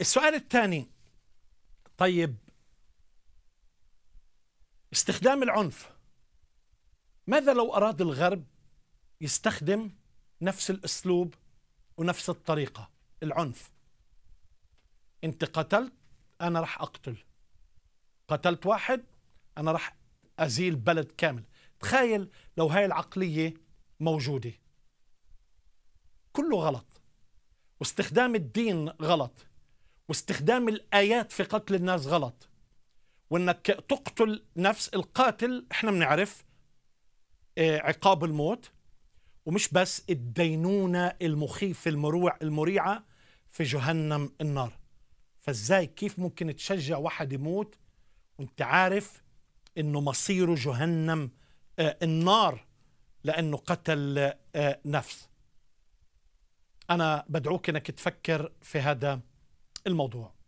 السؤال الثاني طيب استخدام العنف ماذا لو أراد الغرب يستخدم نفس الأسلوب ونفس الطريقة العنف أنت قتلت أنا رح أقتل قتلت واحد أنا رح أزيل بلد كامل تخيل لو هاي العقلية موجودة كله غلط واستخدام الدين غلط واستخدام الآيات في قتل الناس غلط وانك تقتل نفس القاتل احنا بنعرف آه، عقاب الموت ومش بس الدينونة المخيفة المروع المريعة في جهنم النار فازاي كيف ممكن تشجع واحد يموت وانت عارف انه مصيره جهنم آه، النار لانه قتل آه، نفس انا بدعوك انك تفكر في هذا الموضوع